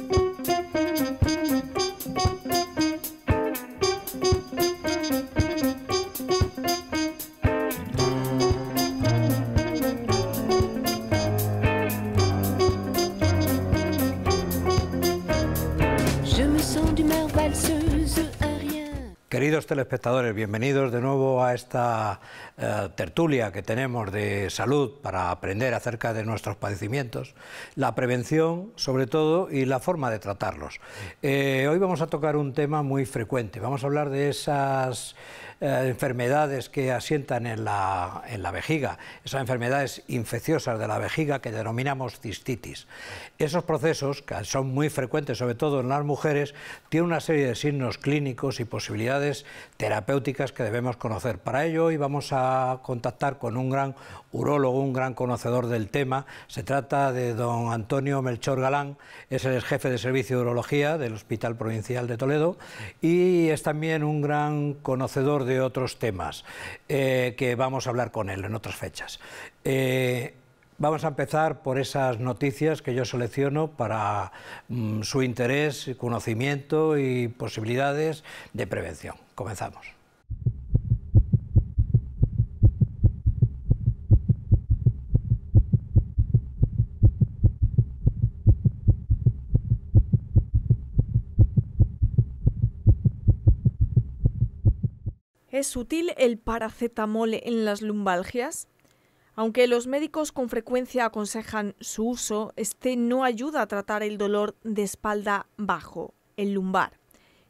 Thank you. espectadores bienvenidos de nuevo a esta eh, tertulia que tenemos de salud para aprender acerca de nuestros padecimientos, la prevención sobre todo y la forma de tratarlos. Eh, hoy vamos a tocar un tema muy frecuente, vamos a hablar de esas eh, enfermedades que asientan en la, la vejiga, esas enfermedades infecciosas de la vejiga que denominamos cistitis. Esos procesos, que son muy frecuentes, sobre todo en las mujeres, tienen una serie de signos clínicos y posibilidades terapéuticas que debemos conocer. Para ello hoy vamos a contactar con un gran urólogo, un gran conocedor del tema. Se trata de don Antonio Melchor Galán, es el jefe de servicio de urología del Hospital Provincial de Toledo y es también un gran conocedor de otros temas eh, que vamos a hablar con él en otras fechas. Eh, vamos a empezar por esas noticias que yo selecciono para mm, su interés, conocimiento y posibilidades de prevención. Comenzamos. ¿Es útil el paracetamol en las lumbalgias? Aunque los médicos con frecuencia aconsejan su uso, este no ayuda a tratar el dolor de espalda bajo, el lumbar.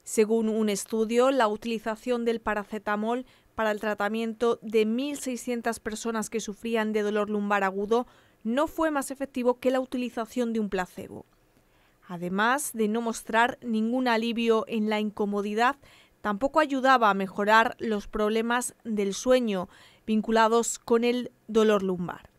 Según un estudio, la utilización del paracetamol para el tratamiento de 1.600 personas que sufrían de dolor lumbar agudo no fue más efectivo que la utilización de un placebo. Además de no mostrar ningún alivio en la incomodidad, tampoco ayudaba a mejorar los problemas del sueño vinculados con el dolor lumbar.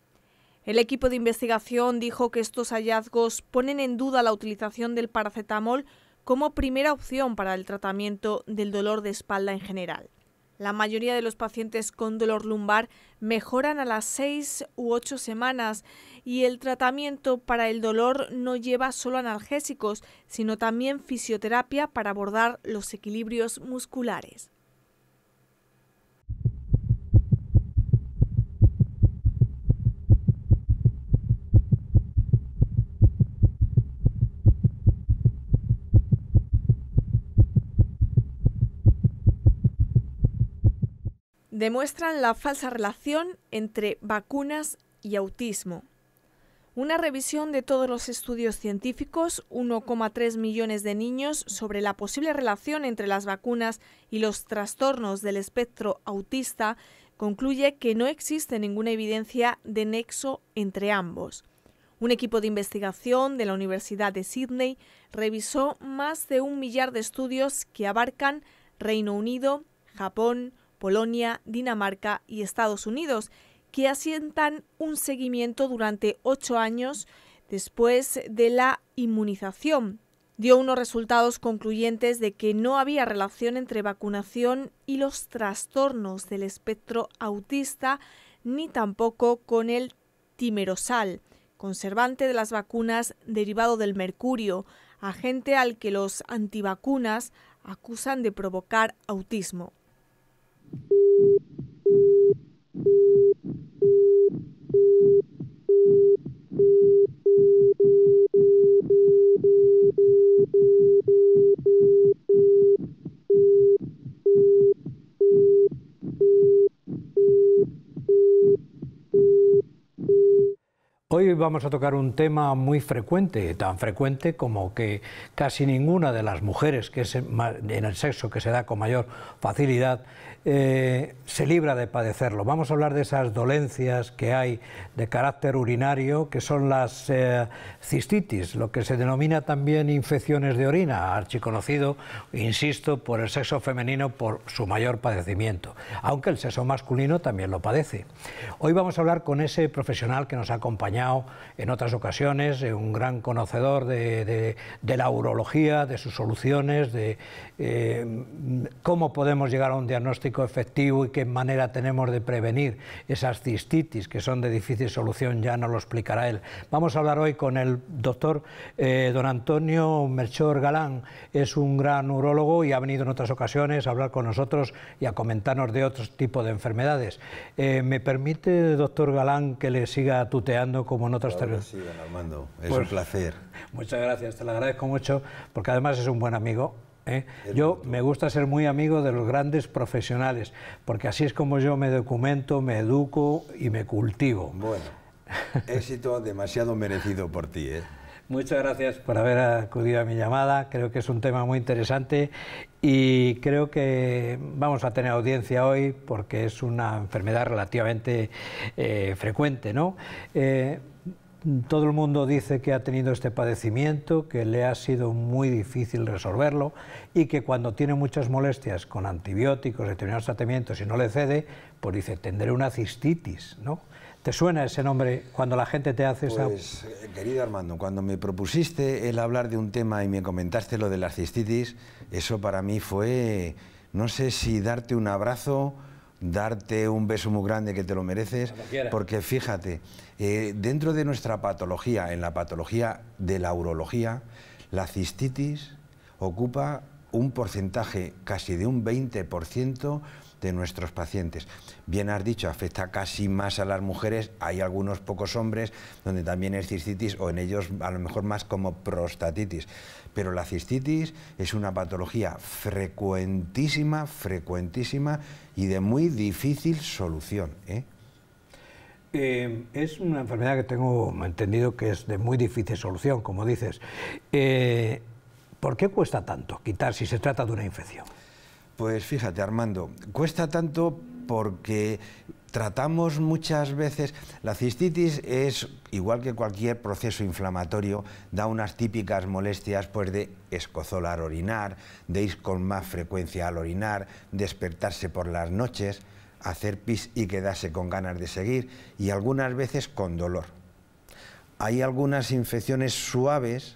El equipo de investigación dijo que estos hallazgos ponen en duda la utilización del paracetamol como primera opción para el tratamiento del dolor de espalda en general. La mayoría de los pacientes con dolor lumbar mejoran a las 6 u 8 semanas y el tratamiento para el dolor no lleva solo analgésicos, sino también fisioterapia para abordar los equilibrios musculares. demuestran la falsa relación entre vacunas y autismo. Una revisión de todos los estudios científicos, 1,3 millones de niños, sobre la posible relación entre las vacunas y los trastornos del espectro autista, concluye que no existe ninguna evidencia de nexo entre ambos. Un equipo de investigación de la Universidad de Sydney revisó más de un millar de estudios que abarcan Reino Unido, Japón, Polonia, Dinamarca y Estados Unidos, que asientan un seguimiento durante ocho años después de la inmunización. Dio unos resultados concluyentes de que no había relación entre vacunación y los trastornos del espectro autista, ni tampoco con el timerosal, conservante de las vacunas derivado del mercurio, agente al que los antivacunas acusan de provocar autismo. Thank you. vamos a tocar un tema muy frecuente, tan frecuente como que casi ninguna de las mujeres, que es en el sexo que se da con mayor facilidad, eh, se libra de padecerlo. Vamos a hablar de esas dolencias que hay de carácter urinario, que son las eh, cistitis, lo que se denomina también infecciones de orina, archiconocido, insisto, por el sexo femenino por su mayor padecimiento, aunque el sexo masculino también lo padece. Hoy vamos a hablar con ese profesional que nos ha acompañado en otras ocasiones, eh, un gran conocedor de, la urología, de sus soluciones, de eh, cómo podemos llegar a un diagnóstico efectivo y qué manera tenemos de prevenir esas cistitis que son de difícil solución, ya nos lo explicará él. Vamos a hablar hoy con el doctor eh, don Antonio Melchor Galán, es un gran urologo y ha venido en otras ocasiones a hablar con nosotros y a comentarnos de otros tipos de enfermedades. ¿Me permite, doctor Galán, que le siga tuteando como no es pues, placer. Muchas gracias, te lo agradezco mucho, porque además es un buen amigo. ¿eh? Yo me gusta ser muy amigo de los grandes profesionales, porque así es como yo me documento, me educo y me cultivo. Bueno, éxito demasiado merecido por ti. ¿eh? Muchas gracias por haber acudido a mi llamada. Creo que es un tema muy interesante y creo que vamos a tener audiencia hoy porque es una enfermedad relativamente eh, frecuente, ¿no? Todo el mundo dice que ha tenido este padecimiento, que le ha sido muy difícil resolverlo y que cuando tiene muchas molestias con antibióticos, determinados tratamientos y no le cede, pues dice, tendré una cistitis, ¿no? ¿Te suena ese nombre cuando la gente te hace pues, eh, Querido Armando, cuando me propusiste el hablar de un tema y me comentaste lo de la cistitis, eso para mí fue, no sé si darte un abrazo darte un beso muy grande que te lo mereces, porque fíjate, eh, dentro de nuestra patología, en la patología de la urología, la cistitis ocupa un porcentaje casi de un 20% de nuestros pacientes. Bien has dicho, afecta casi más a las mujeres, hay algunos pocos hombres donde también es cistitis o en ellos a lo mejor más como prostatitis. Pero la cistitis es una patología frecuentísima, frecuentísima y de muy difícil solución. ¿eh? Eh, es una enfermedad que tengo entendido que es de muy difícil solución, como dices. Eh, ¿Por qué cuesta tanto quitar si se trata de una infección? Pues fíjate, Armando, cuesta tanto porque tratamos muchas veces, la cistitis es, igual que cualquier proceso inflamatorio, da unas típicas molestias pues, de escozolar, orinar, de ir con más frecuencia al orinar, despertarse por las noches, hacer pis y quedarse con ganas de seguir y algunas veces con dolor. Hay algunas infecciones suaves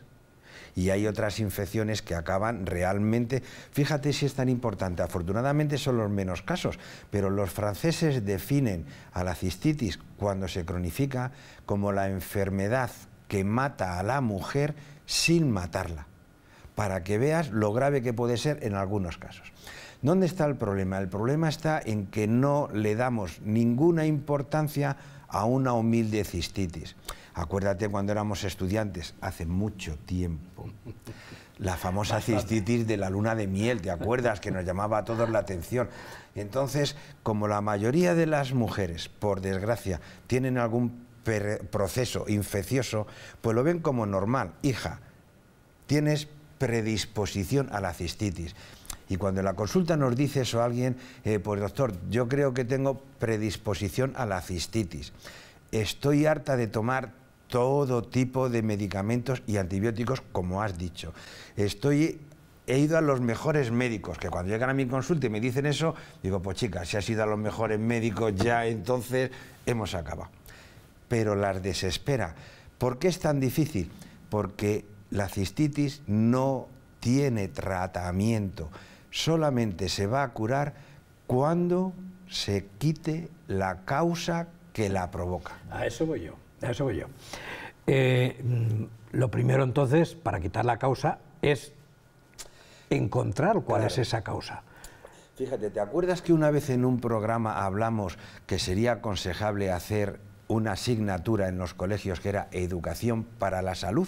y hay otras infecciones que acaban realmente... Fíjate si es tan importante, afortunadamente son los menos casos, pero los franceses definen a la cistitis cuando se cronifica como la enfermedad que mata a la mujer sin matarla, para que veas lo grave que puede ser en algunos casos. ¿Dónde está el problema? El problema está en que no le damos ninguna importancia a una humilde cistitis. Acuérdate cuando éramos estudiantes, hace mucho tiempo, la famosa cistitis de la luna de miel, ¿te acuerdas? Que nos llamaba a todos la atención. Entonces, como la mayoría de las mujeres, por desgracia, tienen algún proceso infeccioso, pues lo ven como normal. Hija, tienes predisposición a la cistitis. Y cuando en la consulta nos dice eso alguien, eh, pues doctor, yo creo que tengo predisposición a la cistitis. Estoy harta de tomar todo tipo de medicamentos y antibióticos, como has dicho. Estoy he ido a los mejores médicos, que cuando llegan a mi consulta y me dicen eso, digo, pues chicas, si has ido a los mejores médicos ya, entonces hemos acabado. Pero las desespera. ¿Por qué es tan difícil? Porque la cistitis no tiene tratamiento, solamente se va a curar cuando se quite la causa que la provoca. A eso voy yo eso yo. Eh, mm, lo primero entonces, para quitar la causa, es encontrar cuál es esa causa. Fíjate, ¿te acuerdas que una vez en un programa hablamos que sería aconsejable hacer una asignatura en los colegios que era educación para la salud?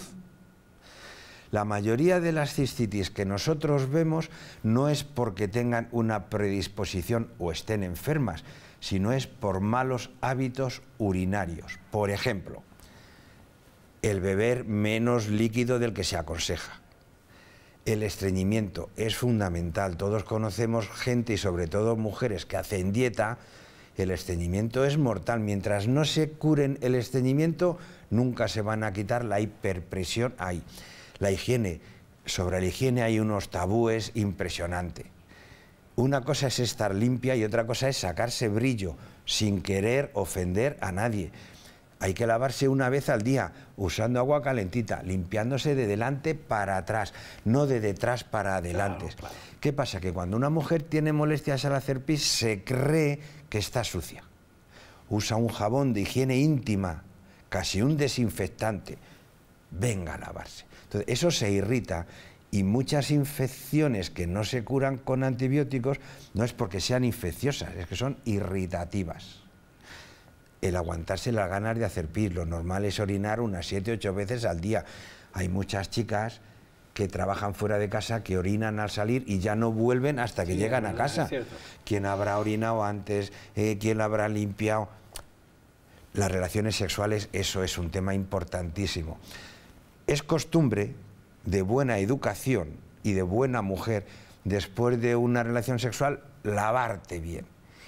La mayoría de las cistitis que nosotros vemos no es porque tengan una predisposición o estén enfermas, sino es por malos hábitos urinarios. Por ejemplo, el beber menos líquido del que se aconseja. El estreñimiento es fundamental. Todos conocemos gente y sobre todo mujeres que hacen dieta. El estreñimiento es mortal. Mientras no se curen el estreñimiento, nunca se van a quitar la hiperpresión. la higiene. Sobre la higiene hay unos tabúes impresionantes una cosa es estar limpia y otra cosa es sacarse brillo sin querer ofender a nadie. Hay que lavarse una vez al día, usando agua calentita, limpiándose de delante para atrás, no de detrás para adelante. ¿Qué pasa? Que cuando una mujer tiene molestias al hacer pis, se cree que está sucia. Usa un jabón de higiene íntima, casi un desinfectante. Venga a lavarse. Entonces, eso se irrita y muchas infecciones que no se curan con antibióticos no es porque sean infecciosas, es que son irritativas. El aguantarse las ganas de hacer pis, lo normal es orinar unas 7 ocho veces al día. Hay muchas chicas que trabajan fuera de casa, que orinan al salir y ya no vuelven hasta que llegan a casa. ¿Quién habrá orinado antes? Eh, ¿Quién habrá limpiado? Las relaciones sexuales, eso es un tema importantísimo. Es costumbre de buena educación y de buena mujer después de una relación sexual, lavarte bien.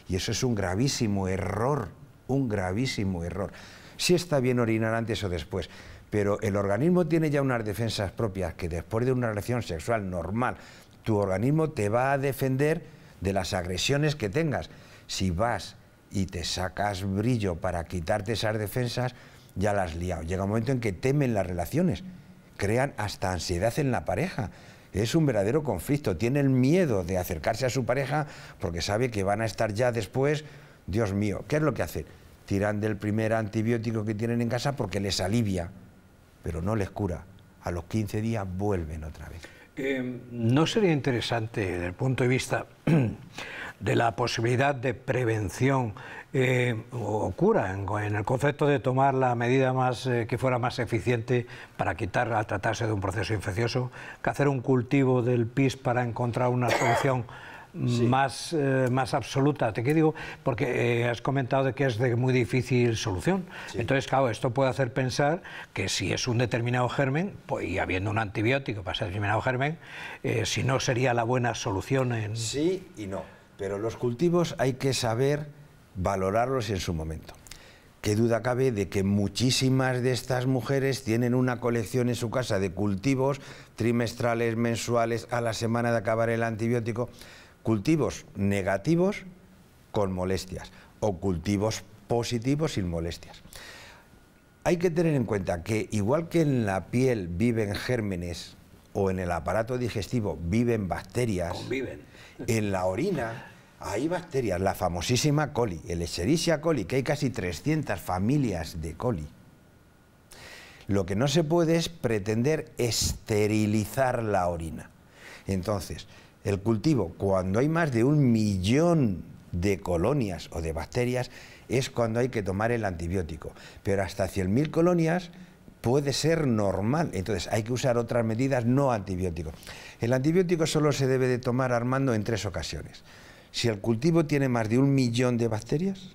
Y eso es un gravísimo error, un gravísimo error. Sí está bien orinar antes o después, pero el organismo tiene ya unas defensas propias que después de una relación sexual normal, tu organismo te va a defender de las agresiones que tengas. Si vas y te sacas brillo para quitarte esas defensas, ya las has Llega un momento en que temen las relaciones crean hasta ansiedad en la pareja. Es un verdadero conflicto. Tienen miedo de acercarse a su pareja porque sabe que van a estar ya después. Dios mío, ¿qué es lo que hacen? Tiran del primer antibiótico que tienen en casa porque les alivia, pero no les cura. A los 15 días vuelven otra vez. Em, ¿No sería interesante, desde el punto de vista de la posibilidad de prevención em, o cura, en, el concepto de tomar la medida más, eh, que fuera más eficiente para quitar, al tratarse de un proceso infeccioso, que hacer un cultivo del pis para encontrar una solución más, eh, más absoluta. Te digo, porque eh, has comentado que es de muy difícil solución. Entonces, claro, esto puede hacer pensar que si es un determinado germen, pues, y habiendo un antibiótico para ese determinado germen, eh, si no sería la buena solución. En... Sí y no, pero los cultivos hay que saber valorarlos en su momento. Qué duda cabe de que muchísimas de estas mujeres tienen una colección en su casa de cultivos trimestrales, mensuales, a la semana de acabar el antibiótico cultivos negativos con molestias o cultivos positivos sin molestias. Hay que tener en cuenta que igual que en la piel viven gérmenes o en el aparato digestivo viven bacterias, Conviven. en la orina hay bacterias, la famosísima coli, el Escherichia coli, que hay casi 300 familias de coli. Lo que no se puede es pretender esterilizar la orina. Entonces, el cultivo, cuando hay más de un millón de colonias o de bacterias, es cuando hay que tomar el antibiótico. Pero hasta 100.000 colonias puede ser normal. Entonces hay que usar otras medidas no antibióticos. El antibiótico solo se debe de tomar, Armando, en tres ocasiones. Si el cultivo tiene más de un millón de bacterias,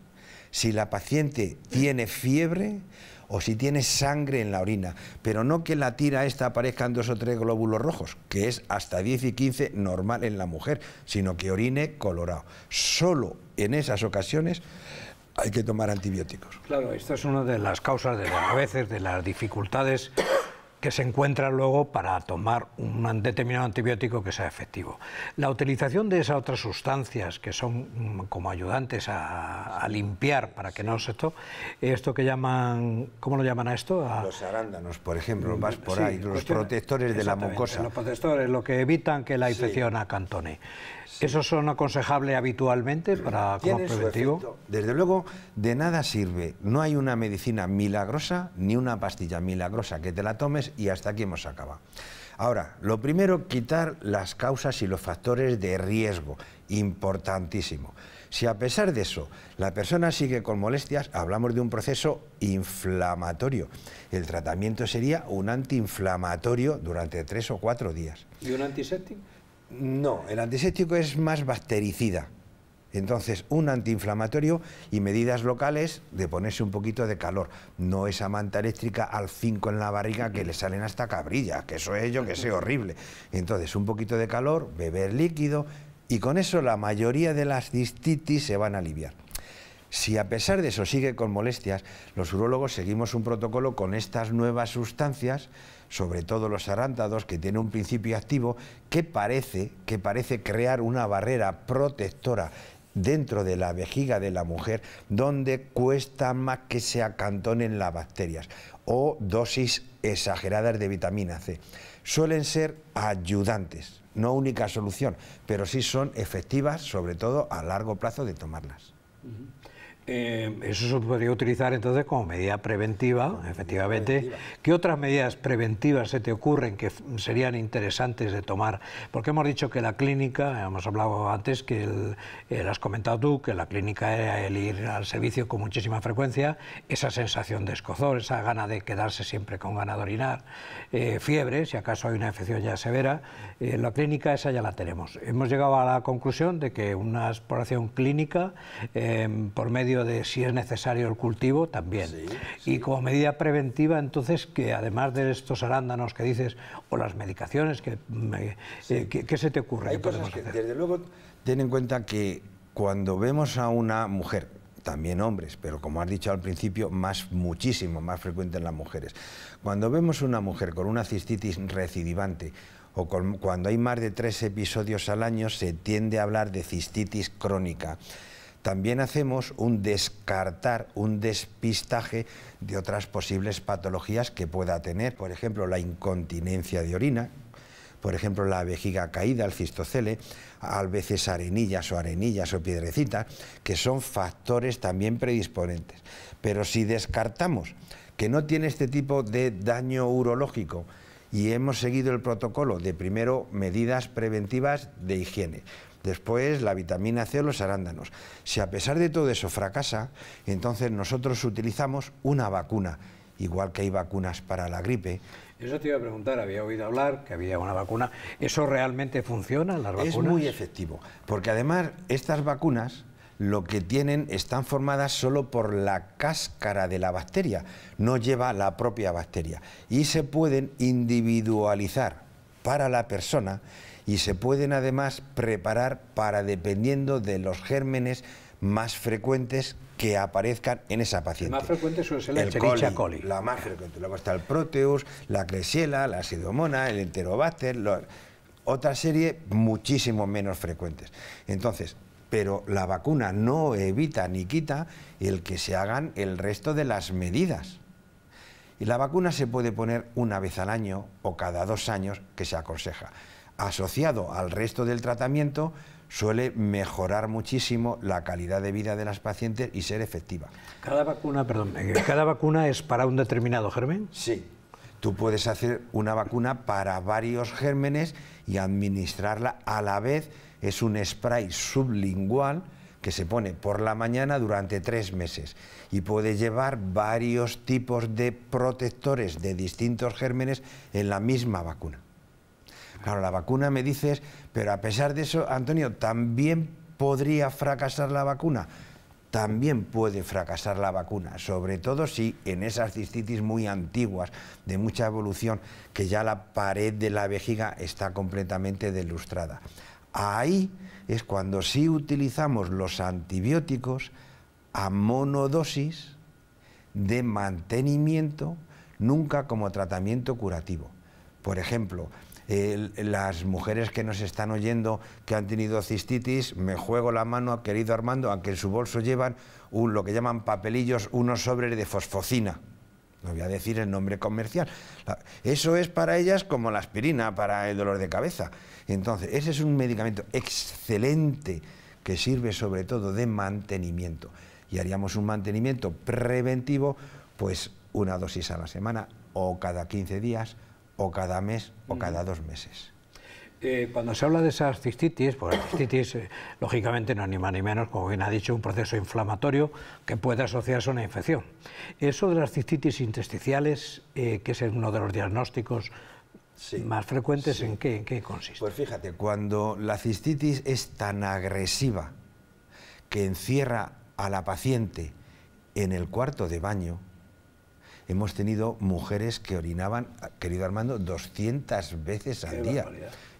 si la paciente tiene fiebre, o si tiene sangre en la orina, pero no que la tira esta aparezcan dos o tres glóbulos rojos, que es hasta 10 y 15 normal en la mujer, sino que orine colorado. Solo en esas ocasiones hay que tomar antibióticos. Claro, esta es una de las causas de, a veces de las dificultades que se encuentra luego para tomar un determinado antibiótico que sea efectivo. La utilización de esas otras sustancias que son mm, como ayudantes a, limpiar para que no se esto, esto que llaman, ¿cómo lo llaman a esto? los arándanos, por ejemplo, mm, vas por ahí, los protectores de la mucosa. Los protectores, lo que evitan que la infección acantone. ¿Esos son aconsejables habitualmente para como preventivo? Desde luego, de nada sirve. No hay una medicina milagrosa ni una pastilla milagrosa que te la tomes y hasta aquí hemos acabado. Ahora, lo primero, quitar las causas y los factores de riesgo, importantísimo. Si a pesar de eso la persona sigue con molestias, hablamos de un proceso inflamatorio. El tratamiento sería un antiinflamatorio durante tres o cuatro días. ¿Y un antiséptico? No, el antiséptico es más bactericida. Entonces, un antiinflamatorio y medidas locales de ponerse un poquito de calor. No esa manta eléctrica al 5 en la barriga que le salen hasta cabrillas, que eso es yo que sé, horrible. Entonces, un poquito de calor, beber líquido y con eso la mayoría de las distitis se van a aliviar. Si a pesar de eso sigue con molestias, los urólogos seguimos un protocolo con estas nuevas sustancias, sobre todo los arántados, que tiene un principio activo que parece, que parece crear una barrera protectora dentro de la vejiga de la mujer donde cuesta más que se acantonen las bacterias o dosis exageradas de vitamina C. Suelen ser ayudantes, no única solución, pero sí son efectivas, sobre todo a largo plazo, de tomarlas. Eh, eso se podría utilizar entonces como medida preventiva, efectivamente. ¿Qué otras medidas preventivas se te ocurren que serían interesantes de tomar? Porque hemos dicho que la clínica, hemos hablado antes, que eh, has comentado tú, que la clínica era el ir al servicio con muchísima frecuencia, esa sensación de escozor, esa gana de quedarse siempre con gana de orinar, eh, fiebre, si acaso hay una infección ya severa, la clínica esa ya la tenemos. Hemos llegado a la conclusión de que una exploración clínica por medio de si es necesario el cultivo, también. Y como medida preventiva, entonces, que además de estos arándanos que dices, o las medicaciones, que, eh, se te ocurre? Hay cosas que, desde luego, ten en cuenta que cuando vemos a una mujer, también hombres, pero como has dicho al principio, más muchísimo más frecuente en las mujeres. Cuando vemos una mujer con una cistitis recidivante o cuando hay más de tres episodios al año, se tiende a hablar de cistitis crónica también hacemos un descartar, un despistaje de otras posibles patologías que pueda tener, por ejemplo, la incontinencia de orina, por ejemplo, la vejiga caída, el cistocele, a veces arenillas o arenillas o piedrecitas, que son factores también predisponentes. Pero si descartamos que no tiene este tipo de daño urológico y hemos seguido el protocolo de primero medidas preventivas de higiene, después la vitamina C o los arándanos. Si a pesar de todo eso fracasa, entonces nosotros utilizamos una vacuna, igual que hay vacunas para la gripe. Eso te iba a preguntar, había oído hablar que había una vacuna. ¿Eso realmente funciona, las vacunas? Es muy efectivo, porque además estas vacunas lo que tienen están formadas solo por la cáscara de la bacteria, no lleva la propia bacteria, y se pueden individualizar para la persona y se pueden además preparar para dependiendo de los gérmenes más frecuentes que aparezcan en esa paciente. La más frecuente suele la coli, La más frecuente. Luego está el Proteus, la Cresiela, la sidomona, el Enterobacter, otra serie muchísimo menos frecuentes. Entonces, pero la vacuna no evita ni quita el que se hagan el resto de las medidas. Y la vacuna se puede poner una vez al año o cada dos años que se aconseja asociado al resto del tratamiento, suele mejorar muchísimo la calidad de vida de las pacientes y ser efectiva. Cada vacuna, perdón, eh, cada vacuna es para un determinado germen? Sí. Tú puedes hacer una vacuna para varios gérmenes y administrarla a la vez. Es un spray sublingual que se pone por la mañana durante tres meses y puede llevar varios tipos de protectores de distintos gérmenes en la misma vacuna. Claro, la vacuna me dices, pero a pesar de eso, Antonio, también podría fracasar la vacuna. También puede fracasar la vacuna, sobre todo si en esas cistitis muy antiguas, de mucha evolución, que ya la pared de la vejiga está completamente delustrada. Ahí es cuando sí utilizamos los antibióticos a monodosis de mantenimiento, nunca como tratamiento curativo. Por ejemplo, eh, las mujeres que nos están oyendo que han tenido cistitis, me juego la mano, querido Armando, aunque en su bolso llevan lo que llaman papelillos, unos sobres de fosfocina. No voy a decir el nombre comercial. Eso es para ellas como la aspirina, para el dolor de cabeza. Entonces, ese es un medicamento excelente que sirve sobre todo de mantenimiento. Y haríamos un mantenimiento preventivo, pues una dosis a la semana o cada 15 días o cada mes o cada dos meses. Eh, cuando se habla de esas cistitis, pues la cistitis, eh, lógicamente, no es ni más ni menos, como bien ha dicho, un proceso inflamatorio que puede asociarse a una infección. Eso de las cistitis intersticiales, eh, que es uno de los diagnósticos más frecuentes, ¿en qué consiste? Pues fíjate, cuando la cistitis es tan agresiva que encierra a la paciente en el cuarto de baño, hemos tenido mujeres que orinaban, querido Armando, 200 veces al día.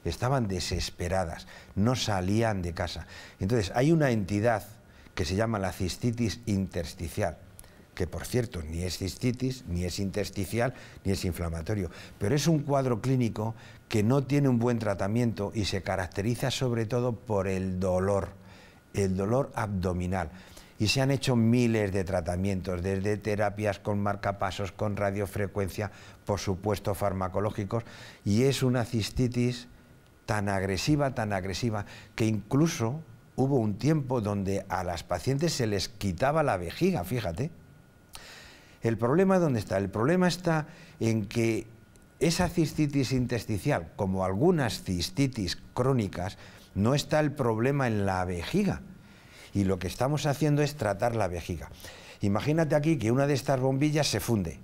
Estaban desesperadas, no salían de casa. Entonces, hay una entidad que se llama la cistitis intersticial, que por cierto ni es cistitis, ni es intersticial, ni es inflamatorio, pero es un cuadro clínico que no tiene un buen tratamiento y se caracteriza sobre todo por el dolor, el dolor abdominal. Y se han hecho miles de tratamientos, desde terapias con marcapasos, con radiofrecuencia, por supuesto farmacológicos, y es una cistitis tan agresiva, tan agresiva, que incluso hubo un tiempo donde a las pacientes se les quitaba la vejiga, fíjate. ¿El problema dónde está? El problema está en que esa cistitis intesticial, como algunas cistitis crónicas, no está el problema en la vejiga, y lo que estamos haciendo es tratar la vejiga. Imagínate aquí que una de estas bombillas se funde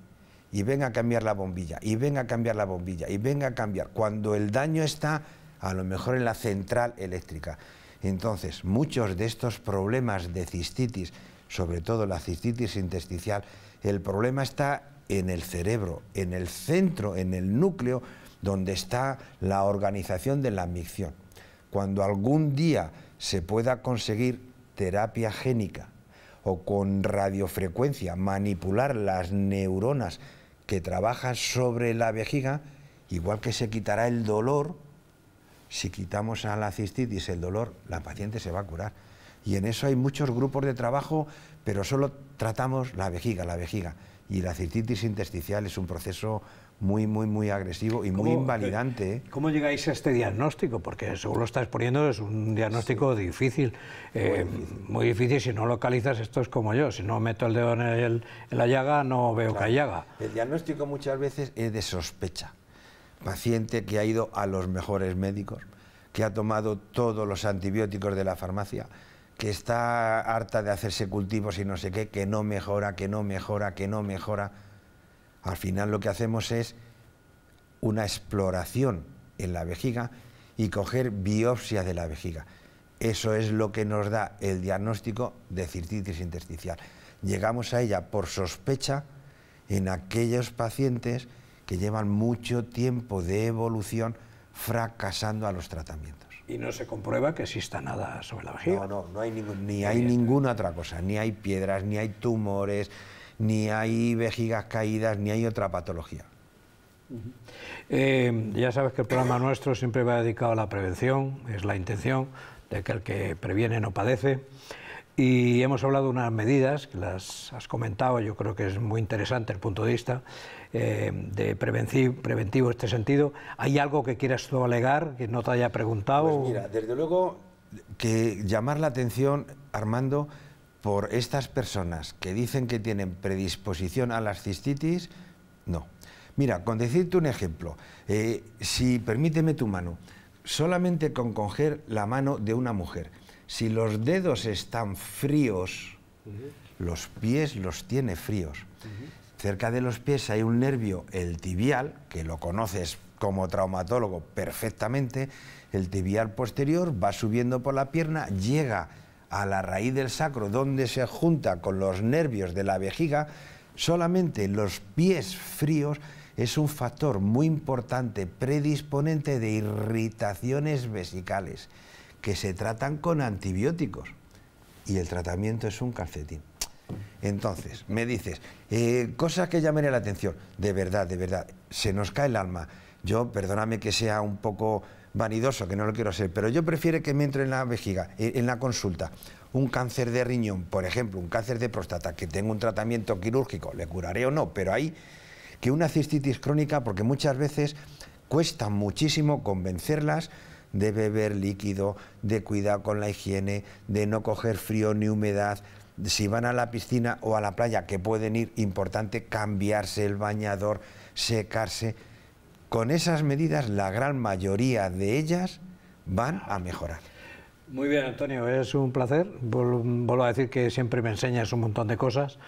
y venga a cambiar la bombilla, y venga a cambiar la bombilla, y venga a cambiar, cuando el daño está a lo mejor en la central eléctrica. Entonces, muchos de estos problemas de cistitis, sobre todo la cistitis intestinal... el problema está en el cerebro, en el centro, en el núcleo, donde está la organización de la micción. Cuando algún día se pueda conseguir terapia génica o con radiofrecuencia, manipular las neuronas que trabajan sobre la vejiga, igual que se quitará el dolor, si quitamos a la cistitis el dolor, la paciente se va a curar. Y en eso hay muchos grupos de trabajo, pero solo tratamos la vejiga, la vejiga. Y la cistitis intersticial es un proceso muy, muy, muy agresivo y muy eh, invalidante. ¿eh? ¿Cómo llegáis a este diagnóstico? Porque según lo estás poniendo es un diagnóstico eh, difícil, muy difícil, si no localizas esto es como yo, si no meto el dedo en, la llaga no veo que hay llaga. El diagnóstico muchas veces es de sospecha. Paciente que ha ido a los mejores médicos, que ha tomado todos los antibióticos de la farmacia, que está harta de hacerse cultivos y no sé qué, que no mejora, que no mejora, que no mejora al final lo que hacemos es una exploración en la vejiga y coger biopsia de la vejiga. Eso es lo que nos da el diagnóstico de cirtitis intersticial. Llegamos a ella por sospecha en aquellos pacientes que llevan mucho tiempo de evolución fracasando a los tratamientos. Y no se comprueba que exista nada sobre la vejiga. No, no, no hay ni hay ninguna otra cosa, ni hay piedras, ni hay tumores, ni hay vejigas caídas, ni hay otra patología. Eh, ya sabes que el programa nuestro siempre va dedicado a la prevención, es la intención de que el que previene no padece. Y hemos hablado de unas medidas, que las has comentado, yo creo que es muy interesante el punto de vista eh, de preventivo este sentido. ¿Hay algo que quieras tú alegar que no te haya preguntado? Pues mira, desde luego que llamar la atención, Armando, por estas personas que dicen que tienen predisposición a las cistitis, no. Mira, con decirte un ejemplo, eh, si permíteme tu mano, solamente con coger la mano de una mujer, si los dedos están fríos, los pies los tiene fríos. Cerca de los pies hay un nervio, el tibial, que lo conoces como traumatólogo perfectamente, el tibial posterior va subiendo por la pierna, llega a la raíz del sacro, donde se junta con los nervios de la vejiga, solamente los pies fríos es un factor muy importante predisponente de irritaciones vesicales que se tratan con antibióticos y el tratamiento es un calcetín. Entonces, me dices, eh, cosas que llamen la atención, de verdad, de verdad, se nos cae el alma. Yo, perdóname que sea un poco vanidoso, que no lo quiero ser, pero yo prefiero que me entre en la vejiga, eh, en la consulta, un cáncer de riñón, por ejemplo, un cáncer de próstata, que tengo un tratamiento quirúrgico, le curaré o no, pero ahí, que una cistitis crónica, porque muchas veces cuesta muchísimo convencerlas de beber líquido, de cuidar con la higiene, de no coger frío ni humedad. Si van a la piscina o a la playa, que pueden ir, importante cambiarse el bañador, secarse, con esas medidas, la gran mayoría de ellas van a mejorar. Muy bien, Antonio, es un placer. Vuelvo a decir que siempre me enseñas un montón de cosas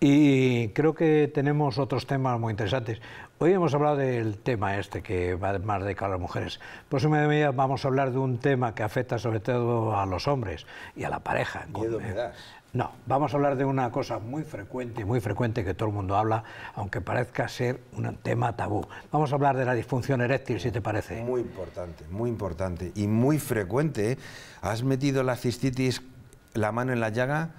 y creo que tenemos otros temas muy interesantes. Hoy hemos hablado del tema este que va más de cara a las mujeres. su medida vamos a hablar de un tema que afecta sobre todo a los hombres y a la pareja. Miedo me das. No, vamos a hablar de una cosa muy frecuente, muy frecuente que todo el mundo habla, aunque parezca ser un tema tabú. Vamos a hablar de la disfunción eréctil, si te parece. Muy importante, muy importante y muy frecuente. ¿eh? ¿Has metido la cistitis la mano en la llaga?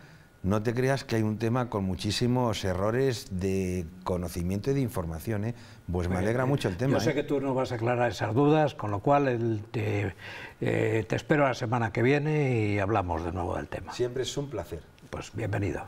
No te creas que hay un tema con muchísimos errores de conocimiento y de información. ¿eh? Pues me alegra mucho el tema. Yo sé ¿eh? que tú no vas a aclarar esas dudas, con lo cual te espero la semana que viene y hablamos de nuevo del tema. Siempre es un placer. Pues bienvenido.